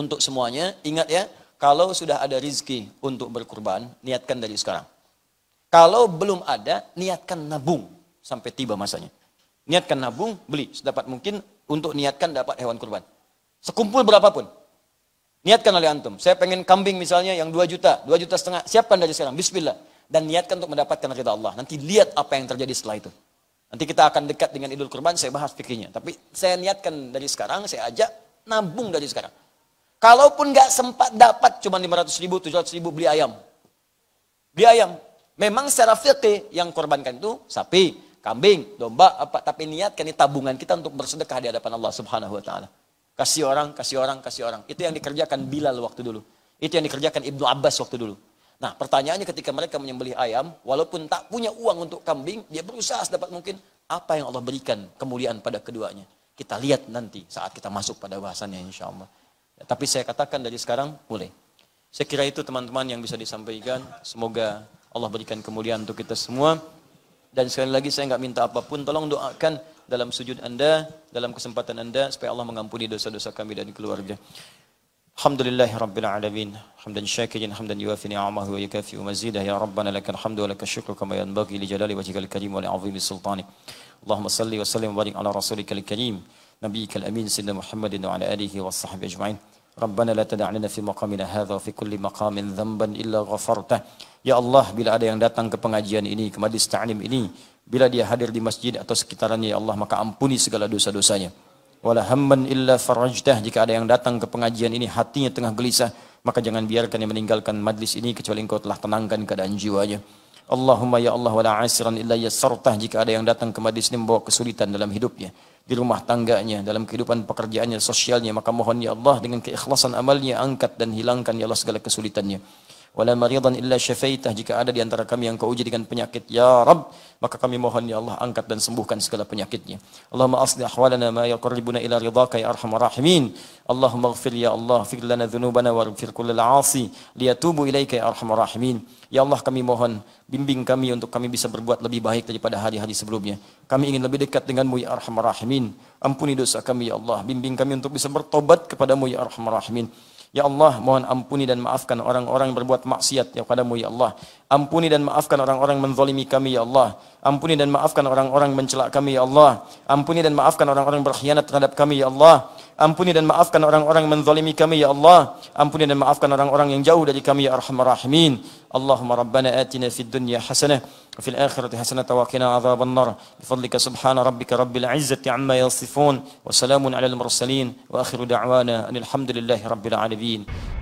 untuk semuanya. Ingat ya, kalau sudah ada rizki untuk berkurban, niatkan dari sekarang. Kalau belum ada, niatkan nabung sampai tiba masanya. Niatkan nabung, beli sedapat mungkin untuk niatkan dapat hewan kurban. Sekumpul berapapun. Niatkan oleh antum. Saya pengen kambing misalnya yang 2 juta, 2 juta setengah. Siapkan dari sekarang. Bismillah. Dan niatkan untuk mendapatkan rida Allah. Nanti lihat apa yang terjadi setelah itu. Nanti kita akan dekat dengan idul kurban, saya bahas pikirnya. Tapi saya niatkan dari sekarang, saya ajak nabung dari sekarang. Kalaupun nggak sempat dapat cuma 500 ribu, 700 ribu beli ayam. Beli ayam. Memang secara fikih yang korbankan itu sapi, kambing, domba, apa. Tapi niatkan ini tabungan kita untuk bersedekah di hadapan Allah Subhanahu Wa Taala. Kasih orang, kasih orang, kasih orang. Itu yang dikerjakan Bilal waktu dulu. Itu yang dikerjakan Ibnu Abbas waktu dulu. Nah pertanyaannya ketika mereka menyembelih ayam, walaupun tak punya uang untuk kambing, dia berusaha sedapat mungkin apa yang Allah berikan kemuliaan pada keduanya. Kita lihat nanti saat kita masuk pada bahasannya insya Allah. Ya, tapi saya katakan dari sekarang boleh. Saya kira itu teman-teman yang bisa disampaikan. Semoga Allah berikan kemuliaan untuk kita semua. Dan sekali lagi saya nggak minta apapun, tolong doakan dalam sujud anda, dalam kesempatan anda, supaya Allah mengampuni dosa-dosa kami dan keluarga. Alhamdulillahi Rabbil Alamin Hamdan syakirin Hamdan yuafi ni'amahu Wa yukafi umazidah Ya Rabbana lakal hamdu Wa lakal syukru Kama yanbagi Li jalali wajikal karim Wa li'azimi sultani Allahumma salli wa sallim Wa barik ala rasulika al-karim Nabi kal amin Sidna Muhammadin Wa ala alihi wa sahbihi ajma'in Rabbana la tada'lana fi maqamina hadha wa fi kulli maqamin dhanban illa ghafartah. Ya Allah, bila ada yang datang ke pengajian ini, ke majlis ta'lim ini, bila dia hadir di masjid atau sekitarnya ya Allah, maka ampuni segala dosa-dosanya. Wala hamman illa farajtah. Jika ada yang datang ke pengajian ini, hatinya tengah gelisah, maka jangan biarkan yang meninggalkan majlis ini kecuali engkau telah tenangkan keadaan jiwanya. Allahumma ya Allah wala asiran illa yassartah. Jika ada yang datang ke majlis ini membawa kesulitan dalam hidupnya, di rumah tangganya, dalam kehidupan pekerjaannya, sosialnya. Maka mohon ya Allah dengan keikhlasan amalnya angkat dan hilangkan ya Allah segala kesulitannya wala maridan illa syafaitah jika ada di antara kami yang kau uji dengan penyakit ya rab maka kami mohon ya Allah angkat dan sembuhkan segala penyakitnya Allahumma asli ahwalana ma yaqarribuna ila ridhaka ya arhamar rahimin Allahumma ighfir ya Allah fir lana dhunubana waghfir kullal asi liyatubu ilaika ya arhamar rahimin ya Allah kami mohon bimbing kami untuk kami bisa berbuat lebih baik daripada hari-hari sebelumnya kami ingin lebih dekat denganmu ya arhamar rahimin ampuni dosa kami ya Allah bimbing kami untuk bisa bertobat kepadamu ya arhamar rahimin Ya Allah, mohon ampuni dan maafkan orang-orang yang berbuat maksiat ya padamu ya Allah. Ampuni dan maafkan orang-orang yang menzalimi kami ya Allah. Ampuni dan maafkan orang-orang yang mencelak kami ya Allah. Ampuni dan maafkan orang-orang yang berkhianat terhadap kami ya Allah. Ampuni dan maafkan orang-orang yang menzalimi kami ya Allah. Ampuni dan maafkan orang-orang yang jauh dari kami ya Arhamar Rahimin. Allahumma rabbana atina fid dunya hasanah wa fil akhirati hasanah wa qina adhaban nar. fadlika subhana rabbika rabbil izzati amma yasifun wa salamun alal mursalin wa akhiru da'wana alhamdulillahi rabbil alamin.